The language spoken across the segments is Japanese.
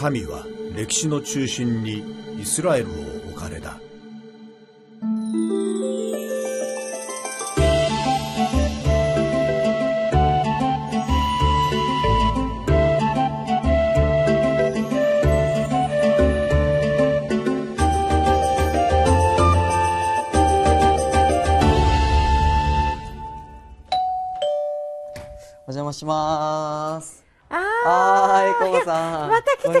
神は歴史の中心にイスラエルを置かれたお邪魔します。ああこさん。来てくれた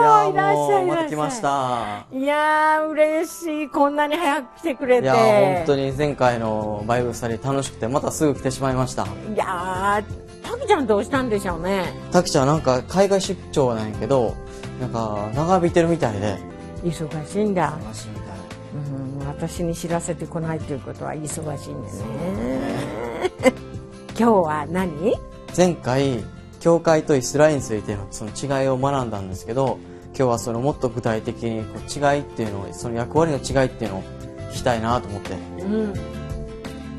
のいらっしゃいまた来ましたいやー嬉しいこんなに早く来てくれていや本当に前回のバイブスタリー楽しくてまたすぐ来てしまいましたいやータキちゃんどうしたんでしょうねタキちゃんなんか海外出張なんやけどなんか長引いてるみたいで忙しいんだ忙しいみたいうん、私に知らせてこないということは忙しいんですね今日は何前回教会とイスラエルについてのその違いを学んだんですけど今日はそのもっと具体的にこう違いっていうのをその役割の違いっていうのを聞きたいなと思って、うん、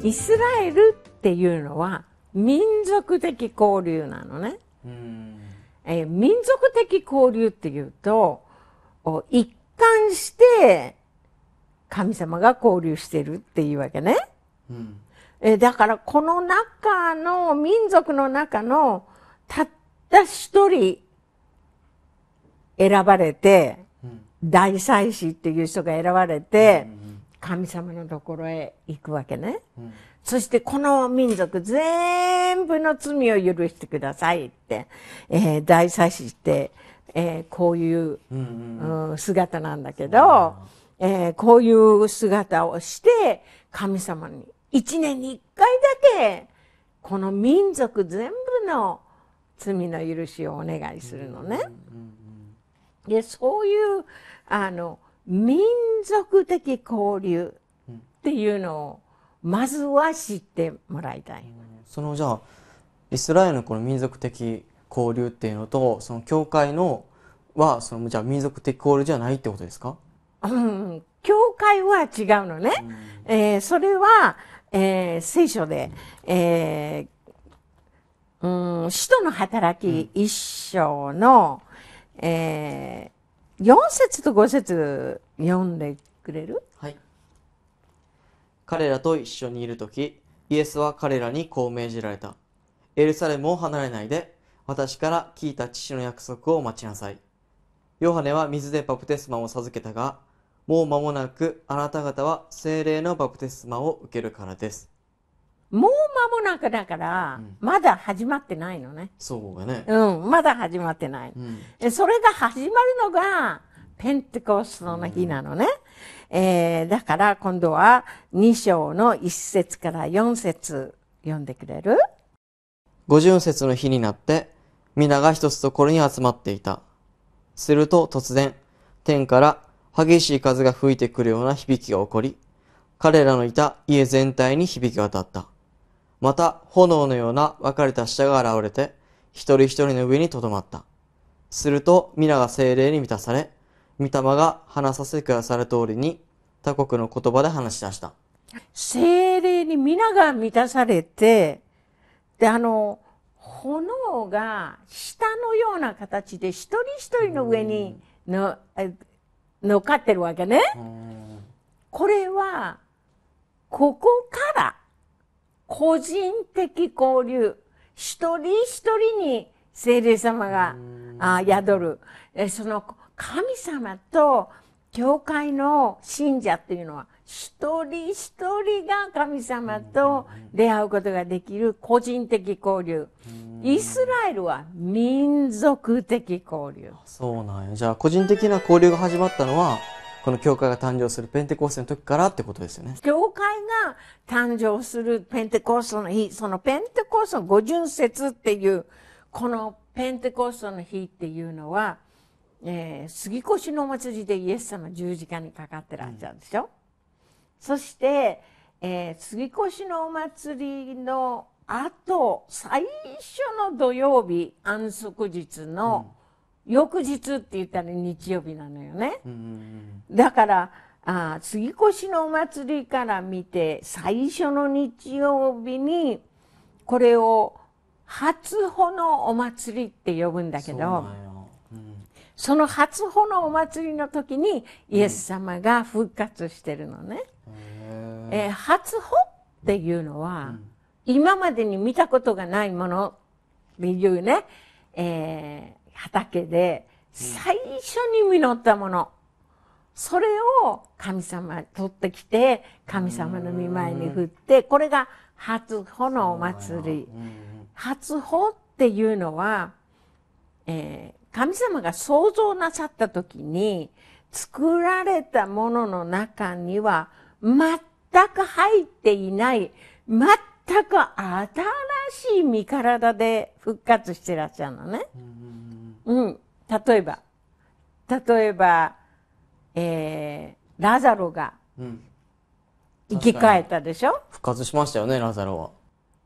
イスラエルっていうのは民族的交流なのね、うんえー、民族的交流っていうと一貫して神様が交流してるっていうわけね、うん、えー、だからこの中の民族の中のたった一人選ばれて、大祭司っていう人が選ばれて、神様のところへ行くわけね、うん、そしてこの民族全部の罪を許してくださいって、えー、大祭司って、えー、こういう、うんうん、姿なんだけど、えー、こういう姿をして神様に一年に一回だけこの民族全部の罪の許しをお願いするのね。でそういうあの民族的交流っていうのをまずは知ってもらいたい。そのじゃあイスラエルのこの民族的交流っていうのとその教会のはそのじゃあ民族的交流じゃないってことですか、うん、教会は違うのね、うん、えー、それは、えー、聖書で、えーうん、使徒の働き一章の、うん、えー、4節と5節読んでくれるはい。彼らと一緒にいる時、イエスは彼らにこう命じられた。エルサレムを離れないで、私から聞いた父の約束を待ちなさい。ヨハネは水でバプテスマを授けたが、もう間もなくあなた方は精霊のバプテスマを受けるからです。もう間もなくだから、うん、まだ始まってないのね。そうね。うん、まだ始まってない。うん、それが始まるのが、ペンテコストの日なのね。うん、えー、だから今度は2章の1節から4節読んでくれる五巡節の日になって、皆が一つところに集まっていた。すると突然、天から激しい風が吹いてくるような響きが起こり、彼らのいた家全体に響き渡った。また炎のような分かれた舌が現れて、一人一人の上にとどまった。すると皆が精霊に満たされ、御霊が話させてくださる通りに他国の言葉で話し出した。精霊に皆が満たされて、で、あの、炎が下のような形で一人一人の上にの、乗っかってるわけね。これは、ここから個人的交流、一人一人に精霊様が宿る。えその神様と教会の信者っていうのは、一人一人が神様と出会うことができる個人的交流。イスラエルは民族的交流。そうなんや。じゃあ個人的な交流が始まったのは、この教会が誕生するペンテコーステの時からってことですよね。教会が誕生するペンテコーステの日、そのペンテコーステの五巡節っていう、このペンテコーステの日っていうのは、えー、杉越のお祭りでイエス様十字架にかかってらっしゃるでしょ。うん、そして、えー、杉越のお祭りのあと、最初の土曜日、安息日の、うん翌日って言ったら日曜日なのよね。だからあ次越のお祭りから見て最初の日曜日にこれを初穂のお祭りって呼ぶんだけど、うん、その初穂のお祭りの時にイエス様が復活してるのね。うん、え初穂っていうのは、うん、今までに見たことがないものっていうね、えー畑で最初に実ったもの、それを神様取ってきて神様の見舞いに振ってこれが初穂のお祭り初穂っていうのは、えー、神様が想像なさった時に作られたものの中には全く入っていない全く新しい身体で復活してらっしゃるのね。うん、例えば例えば、えー、ラザロが生き返ったでしょ、うん、復活しましたよねラザロは。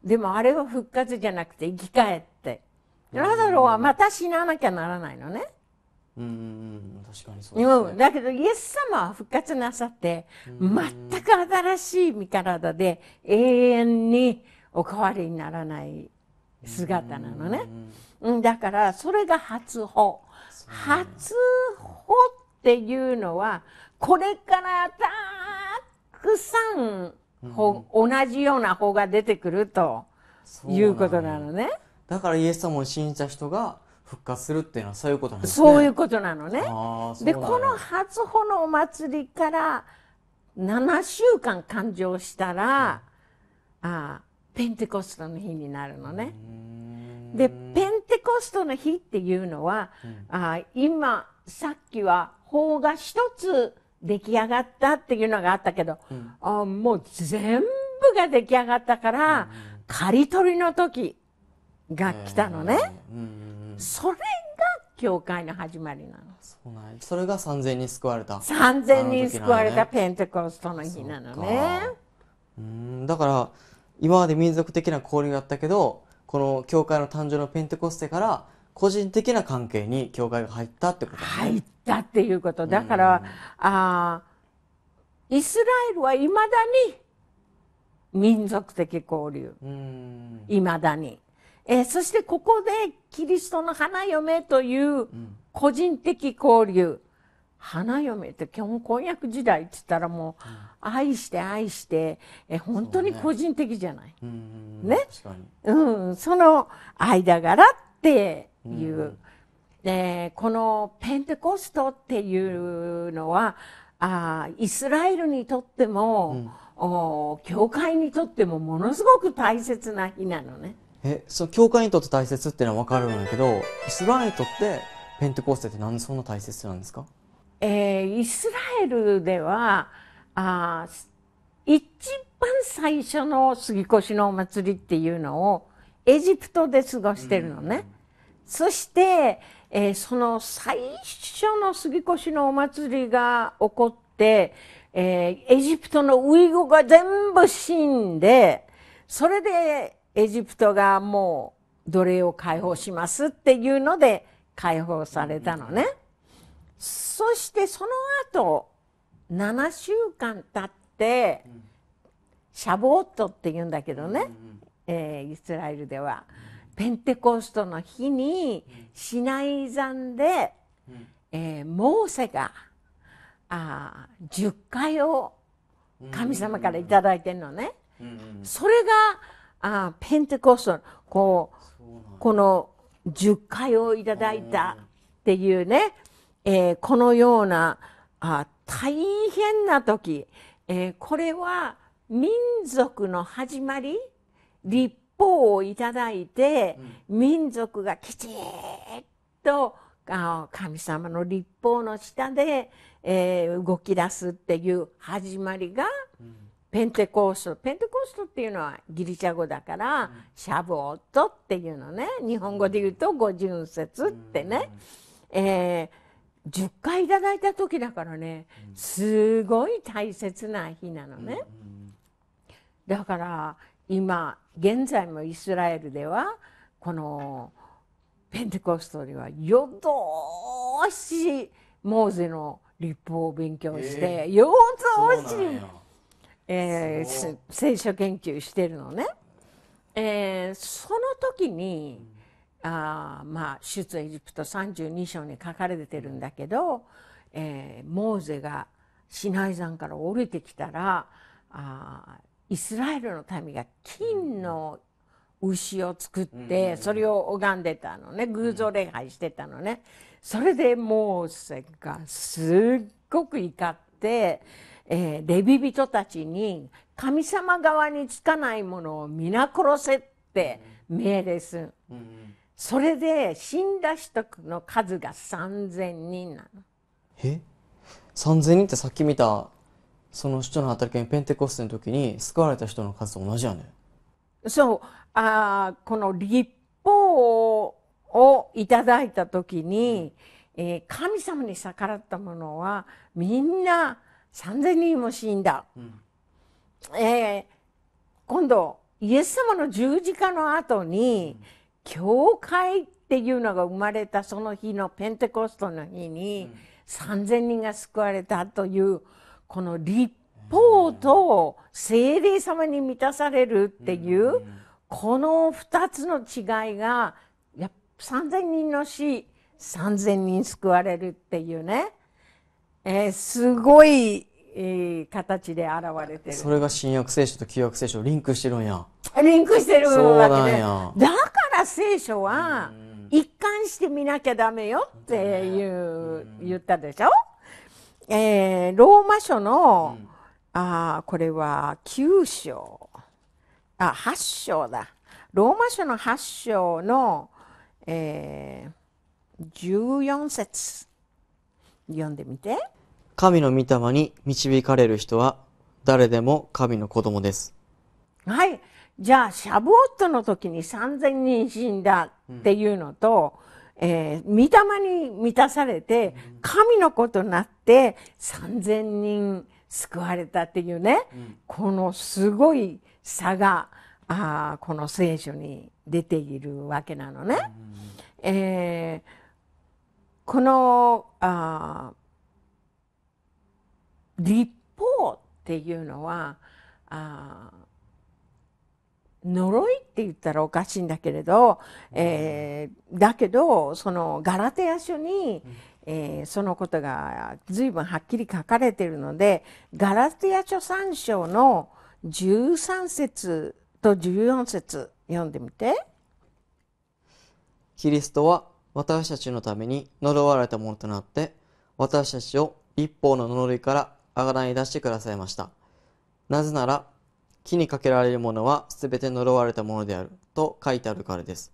でもあれは復活じゃなくて生き返ってラザロはまた死ななきゃならないのね。うん確かにそうです、ね、うん、だけどイエス様は復活なさって全く新しい身体で永遠にお変わりにならない姿なのね。だからそれが初歩。初歩っていうのはこれからたくさん、同じような歩が出てくるということなのね。だからイエス様を信じた人が復活するっていうのはそういうことなんですね。そういうことなのね。で、この初歩のお祭りから7週間誕生したら、ああペンテコストの日になるのね。でペンテコストの日っていうのは、うん、あ今さっきは法が一つ出来上がったっていうのがあったけど、うん、あもう全部が出来上がったから、うん、刈り取りの時が来たのね。それが教会の始まりなの。そうなんそれが三千人救われた。三千人救われたペンテコストの日なのね。うんだから今まで民族的な交流があったけどこの教会の誕生のペンテコステから個人的な関係に教会が入ったってこと、ね、入ったっていうことだから、うん、あイスラエルはいまだに民族的交流いま、うん、だに、えー、そしてここでキリストの花嫁という個人的交流、うん、花嫁って基本婚約時代って言ったらもう、愛して愛して、え本当に個人的じゃない。ね。うん、その間柄っていう。で、このペンテコストっていうのは、あイスラエルにとっても、うん、お教会にとってもものすごく大切な日なのね。え、その教会にとって大切っていうのはわかるんだけど、イスラエルにとってペンテコステってなんでそんな大切なんですかえー、イスラエルでは、あ一番最初の杉越のお祭りっていうのをエジプトで過ごしてるのね。うん、そして、えー、その最初の杉越のお祭りが起こって、えー、エジプトのウイゴが全部死んで、それでエジプトがもう奴隷を解放しますっていうので解放されたのね。うん、そしてその後、7週間経ってシャボートっていうんだけどね、えー、イスラエルではペンテコストの日にシナイ山で、えー、モーセがあ10回を神様から頂いてるのね、それがあペンテコストこうこの10回を頂いたっていうね、えー、このようなあ大変な時、えー、これは民族の始まり立法をいただいて、うん、民族がきちっと神様の立法の下で、えー、動き出すっていう始まりが、うんペンテコーストペンテコーストっていうのはギリシャ語だから、うん、シャブオットっていうのね日本語で言うと五純節ってね、うん、え10回いただいた時だからね、すごい大切な日なのね。だから今現在もイスラエルではこのペンテコストにはよどしモーゼの立法を勉強して、えー、よどし、えー、聖書研究してるのね。えー、その時に、うんあまあ出エジプト32章に書かれてるんだけど、えー、モーゼがシナイ山から降りてきたらあイスラエルの民が金の牛を作って、それを拝んでたのね偶像礼拝してたのね、それでモーゼがすっごく怒って、えー、レビ人たちに神様側につかないものを皆殺せって命令する。うんそれで死んだ人の数が3,000人なの。え3,000人ってさっき見たその人の働きにペンテコステの時に救われた人の数と同じやねそうあこの立法をいただいた時に、うん、えー、神様に逆らったものはみんな3,000人も死んだ。うん、えー、今度イエス様の十字架の後に、うん教会っていうのが生まれたその日のペンテコストの日に、3,000人が救われたというこの立法と精霊様に満たされるっていう、この2つの違いがや3,000人の死3,000人救われるっていうね、えー、すごい形で現れてるそれが新約聖書と旧約聖書リンクしてるんやリンクしてるわけでだから聖書は一貫して見なきゃダメよっていう、う言ったでしょ、えー、ローマ書の、うん、あこれは9章あ8章だローマ書の8章の、えー、14節読んでみて。神の御霊に導かれる人は誰でも神の子供です。はい。じゃあ、シャブオットの時に3000人死んだっていうのと、うん、えー、御霊に満たされて、神の子となって3000人救われたっていうね、うん、このすごい差が、あこの聖書に出ているわけなのね。うん、えー、このあ立法っていうのはあ呪いって言ったらおかしいんだけれど、えー、だけどそのガラテヤ書に、えー、そのことが随分はっきり書かれているのでガラテヤ書3章の13節と14節読んでみて。キリストは私たちのために呪われたものとなって私たちを立法の呪いからあがらに出してくださいました。なぜなら、木にかけられるものはすべて呪われたものであると書いてあるからです。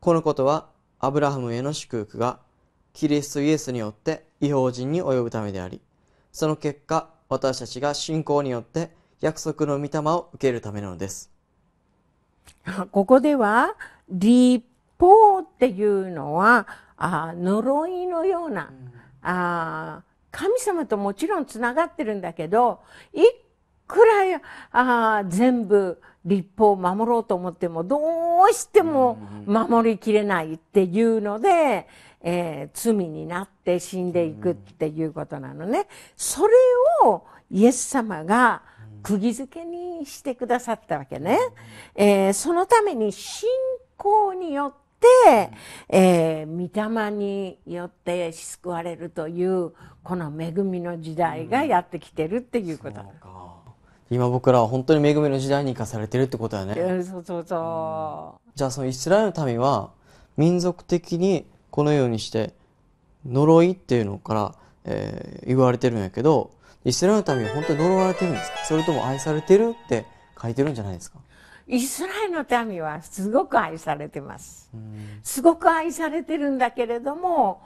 このことは、アブラハムへの祝福が、キリストイエスによって違法人に及ぶためであり、その結果、私たちが信仰によって約束の御霊を受けるためなのです。ここでは、立法っていうのは、あ呪いのような、うん、あ神様ともちろんつながってるんだけどいくらあ全部立法を守ろうと思ってもどうしても守りきれないっていうので、えー、罪になって死んでいくっていうことなのね。それをイエス様が釘付けにしてくださったわけね。えー、そのために信仰によっ、えー、御霊によって救われるというこの恵みの時代がやってきてるっていうこと、うん、今僕らは本当に恵みの時代に生かされてるってことだね、そうそうそう、うん、じゃあそのイスラエルの民は民族的にこのようにして呪いっていうのから、えー、言われてるんやけどイスラエルの民は本当に呪われてるんですかそれとも愛されてるって書いてるんじゃないですかイスラエルの民はすごく愛されてます。すごく愛されてるんだけれども、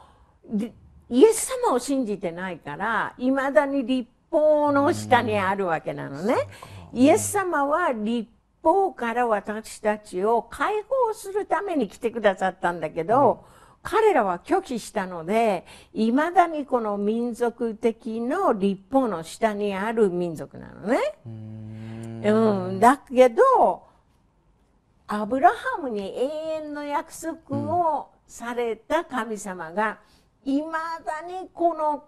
イエス様を信じてないから、いまだに立法の下にあるわけなのね。イエス様は立法から私たちを解放するために来てくださったんだけど、彼らは拒否したので、いまだにこの民族的の立法の下にある民族なのね。うん、だけど、アブラハムに永遠の約束をされた神様がいまだにこの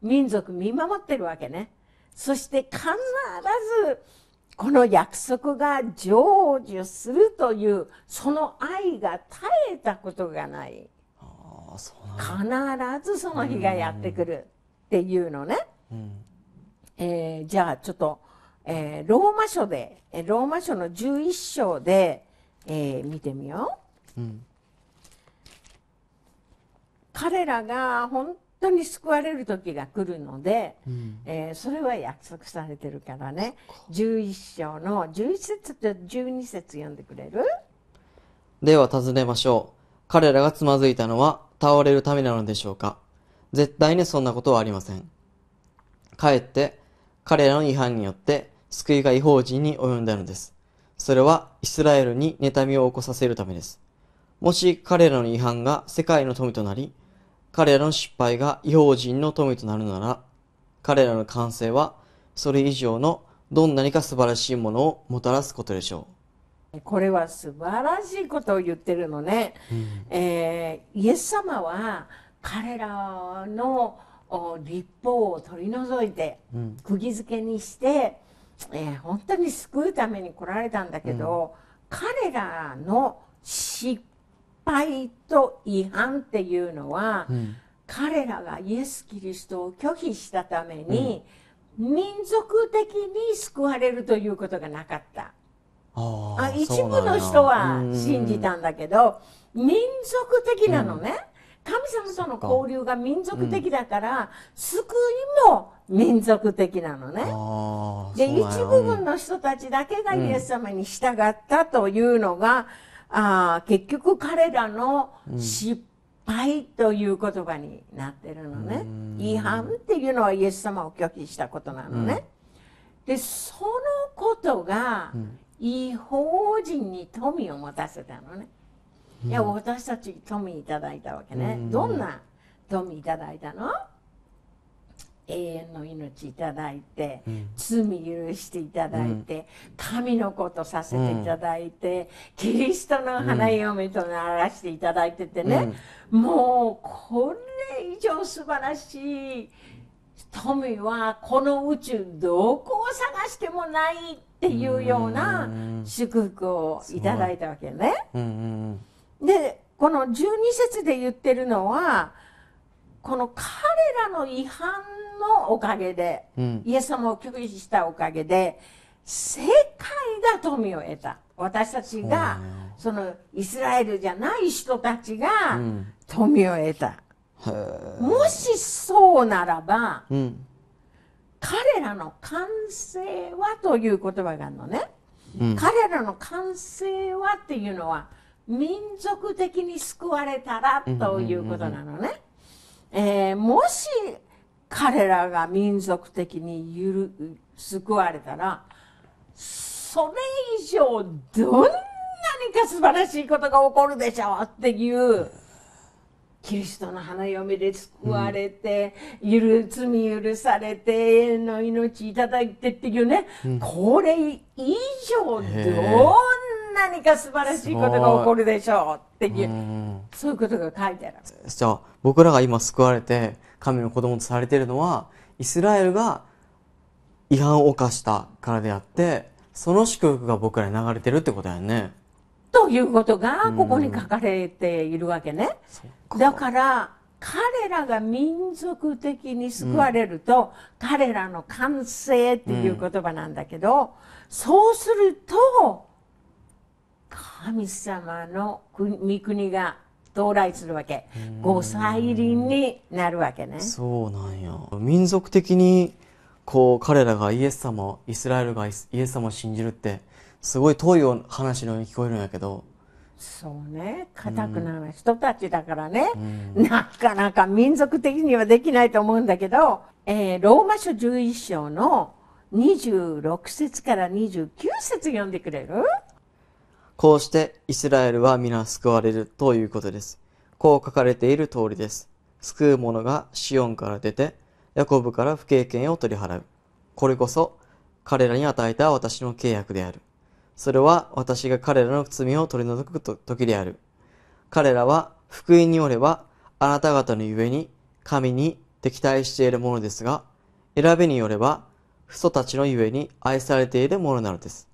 民族見守ってるわけね。そして必ずこの約束が成就するというその愛が絶えたことがない。必ずその日がやってくるっていうのね。うん、えー、じゃあちょっとえー、ローマ書で、ローマ書の11章で、えー、見てみよう、うん。彼らが本当に救われる時が来るので、うん、えー、それは約束されてるからね11章の11節と12節読んでくれるでは尋ねましょう彼らがつまずいたのは倒れるためなのでしょうか絶対にそんなことはありませんかえって彼らの違反によって救いが違法人に及んだのです。それはイスラエルに妬みを起こさせるためです。もし彼らの違反が世界の富となり、彼らの失敗が違法人の富となるなら、彼らの完成はそれ以上のどんなにか素晴らしいものをもたらすことでしょう。これは素晴らしいことを言ってるのね。うん、えー、イエス様は彼らの立法を取り除いて、うん、釘付けにして、えー、本当に救うために来られたんだけど、うん、彼らの失敗と違反っていうのは、うん、彼らがイエス・キリストを拒否したために、うん、民族的に救われるということがなかった。あ一部の人は信じたんだけど、民族的なのね。神様との交流が民族的だから、うん、救いも民族的なのね。で、一部分の人たちだけがイエス様に従ったというのが、うん、あ結局彼らの失敗という言葉になってるのね。違反っていうのはイエス様を拒否したことなのね。で、そのことが、違法人に富を持たせたのね。いや私たち富いただいたわけね、どんな富いただいたの永遠の命いただいて、うん、罪許していただいて、うん、神のことさせていただいて、うん、キリストの花嫁とならしていただいててね、もうこれ以上素晴らしい富はこの宇宙どこを探してもないっていうような祝福をいただいたわけね。でこの12節で言ってるのはこの彼らの違反のおかげで、うん、イエス様を拒否したおかげで世界が富を得た私たちがそのイスラエルじゃない人たちが富を得た、うん、もしそうならば、うん、彼らの完成はという言葉があるのね、彼らの完成はっていうのは民族的に救われたらということなのね。えもし彼らが民族的にゆる救われたらそれ以上どんなにか素晴らしいことが起こるでしょうっていうキリストの花嫁で救われて、ゆる罪許されて永遠の命いただいてっていうね、これ以上どん何か素晴らしいことが起こるでしょうっていうそういうことが書いてあるじゃあ僕らが今救われて神の子供とされているのはイスラエルが違反を犯したからであってその祝福が僕らに流れてるってことやね。ということがここに書かれているわけね。かだから彼らが民族的に救われると、うん、彼らの完成っていう言葉なんだけど、そうすると神様の御国が到来するわけ御再臨になるわけねそうなんや民族的にこう彼らがイエス様イスラエルがイエス様を信じるってすごい遠い話のように聞こえるんやけどそうね固くなる人たちだからね、なかなか民族的にはできないと思うんだけど、えー、ローマ書11章の26節から29節読んでくれるこうしてイスラエルは皆救われるということです。こう書かれている通りです。救う者がシオンから出て、ヤコブから不経験を取り払う。これこそ彼らに与えた私の契約である。それは私が彼らの罪を取り除く時である。彼らは福音によればあなた方のゆえに神に敵対しているものですが、選べによれば父祖たちのゆえに愛されているものなのです。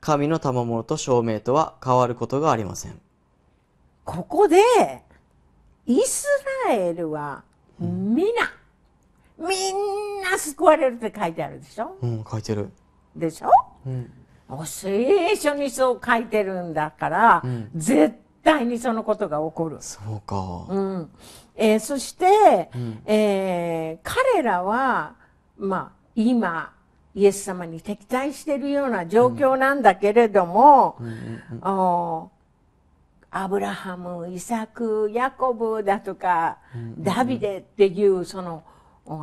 神の賜物と証明とは変わることがありません。ここで、イスラエルは皆、うん、みんな救われるって書いてあるでしょうん、書いてる。でしょうん。聖書にそう書いてるんだから、うん、絶対にそのことが起こる。そうか。うん。えー、そして、うん、えー、彼らは、まあ、今、イエス様に敵対しているような状況なんだけれども、アブラハム、イサク、ヤコブだとか、ダビデっていうその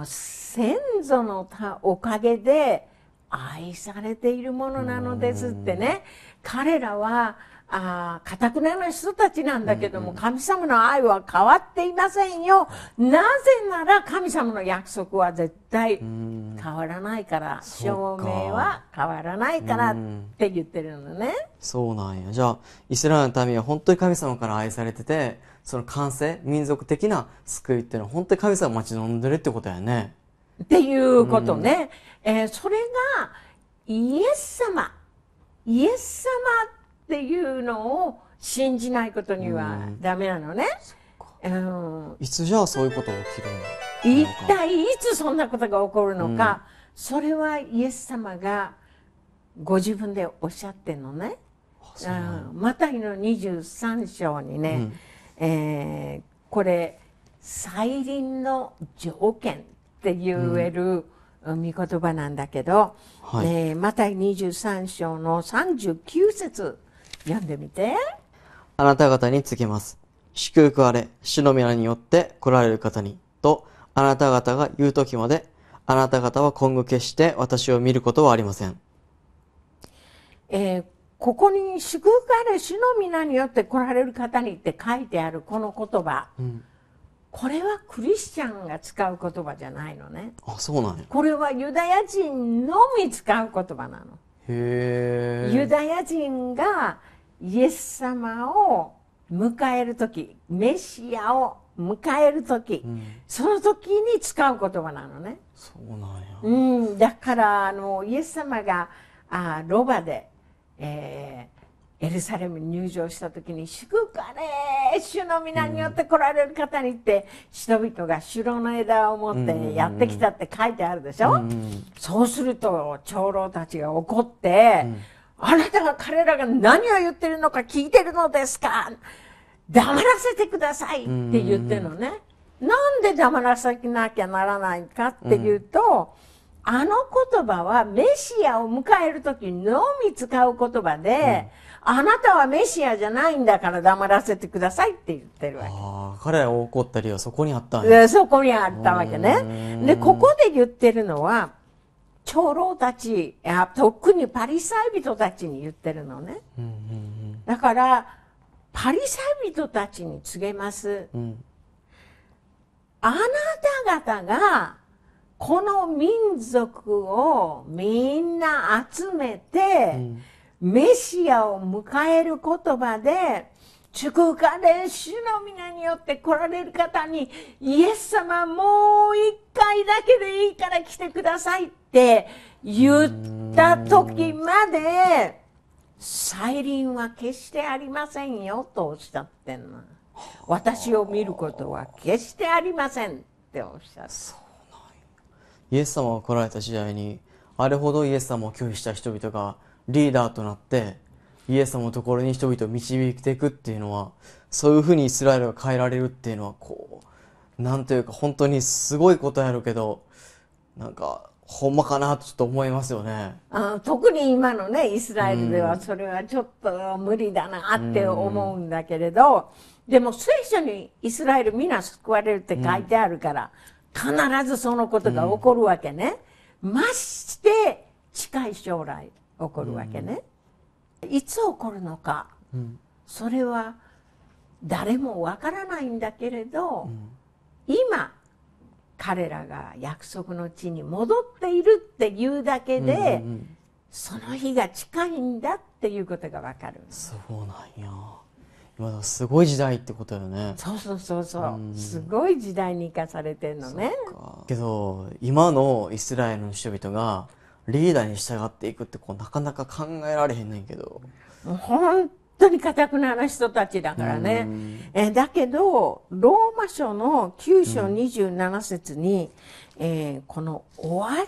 先祖のおかげで愛されているものなのですってね、彼らはああ、かくなな人たちなんだけども、うんうん、神様の愛は変わっていませんよ。なぜなら神様の約束は絶対変わらないから、証明は変わらないからって言ってるのね。そうなんや。じゃあ、イスラエルの民は本当に神様から愛されてて、その完成、民族的な救いっていうのは本当に神様待ち望んでるってことやね。っていうことね。うん、えー、それが、イエス様。イエス様っていうのを信じないことにはダメなのね。うん、いつじゃあそういうことが起きるの一体いつそんなことが起こるのか、うん、それはイエス様がご自分でおっしゃってんのね。うん、マタイの23章にね、うん、えー、これ再臨の条件って言える、御言葉なんだけど、はい、えー、マタイ23章の39節読んでみて。あなた方に告げます。祝福あれ、主の皆によって来られる方に、と、あなた方が言う時まで、あなた方は今後決して私を見ることはありません。えー、ここに祝福あれ、主の皆によって来られる方にって書いてあるこの言葉。うんこれはクリスチャンが使う言葉じゃないのねあそうなんこれはユダヤ人のみ使う言葉なのへえユダヤ人がイエス様を迎える時メシアを迎える時、うん、その時に使う言葉なのねそうなんや、うん、だからあのイエス様があロバで、えー、エルサレムに入場した時に「祝賀れ主の皆によって来られる方に」って人々が城の枝を持ってやってきたって書いてあるでしょ、うん、そうすると長老たちが怒って「あなたが彼らが何を言ってるのか聞いてるのですか黙らせてくださいって言ってるのね。なんで黙らせなきゃならないかっていうと、うん、あの言葉はメシアを迎える時のみ使う言葉で、うん、あなたはメシアじゃないんだから黙らせてくださいって言ってるわけ。ああ、彼らを怒った理由はそこにあったんや。そこにあったわけね。で、ここで言ってるのは、長老たちや特にパリサイ人たちに言ってるのね、うんうんうん、だからパリサイ人たちに告げます、うん、あなた方がこの民族をみんな集めて、うん、メシアを迎える言葉で祝福あれ主の皆によって来られる方にイエス様もう一回だけでいいから来てくださいって言った時まで再臨は決してありませんよとおっしゃってんの私を見ることは決してありませんっておっしゃってイエス様が来られた時代にあれほどイエス様を拒否した人々がリーダーとなってイエス様のところに人々を導いていくっていうのはそういうふうにイスラエルが変えられるっていうのはこうなんというか本当にすごいことやるけどなんかほんまかなとちょっと思いますよねあ特に今のねイスラエルではそれはちょっと無理だなって思うんだけれど、でも聖書にイスラエル皆救われるって書いてあるから、必ずそのことが起こるわけね、まして近い将来起こるわけね。いつ起こるのか、うん、それは誰もわからないんだけれど、うん、今彼らが約束の地に戻っているっていうだけで、うんうんその日が近いんだっていうことがわかるそうなんや今すごい時代ってことよねそうそうそうそう、うん、すごい時代に生かされてんのねけど今のイスラエルの人々がリーダーに従っていくってこうなかなか考えられへんねんけど本当にかたくなな人たちだからねえだけどローマ書の9章27節に、うん、えー、この「終わり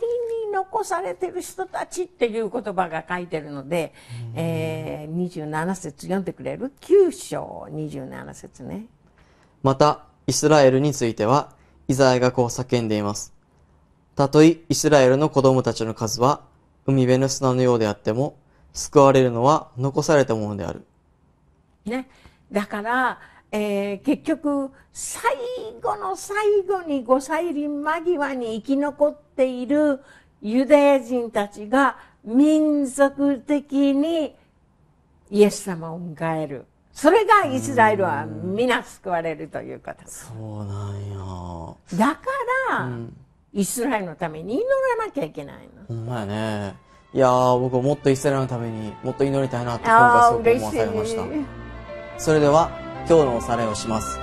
に残されてる人たち」っていう言葉が書いてるので、うん、えー、27節読んでくれる ?9 章27節ねまたイスラエルについてはイザヤがこう叫んでいますたとえイスラエルの子供たちの数は海辺の砂のようであっても、救われるのは残されたものである。ね。だから、えー、結局最後の最後に五歳臨間際に生き残っているユダヤ人たちが民族的にイエス様を迎えるそれがイスラエルは皆救われるということそうなんやだから、うんイスラエルのために祈らなきゃいけないの。ほんまやね。いや僕もっとイスラエルのためにもっと祈りたいなって今回すごく思わされました。それでは今日のおさらいをします。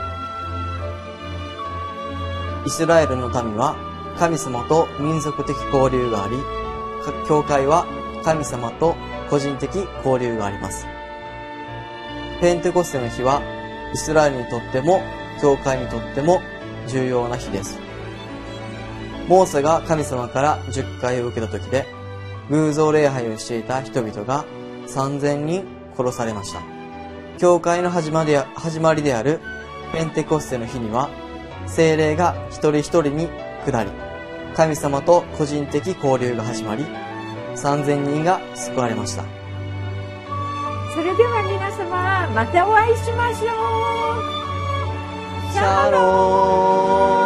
イスラエルの民は神様と民族的交流があり、教会は神様と個人的交流があります。ペンテコステの日はイスラエルにとっても教会にとっても重要な日です。モーセが神様から10回を受けた時で、偶像礼拝をしていた人々が3000人殺されました。教会の始まり始まりであるペンテコステの日には、精霊が一人一人に下り、神様と個人的交流が始まり、3000人が救われました。それでは皆様、またお会いしましょう。シャロー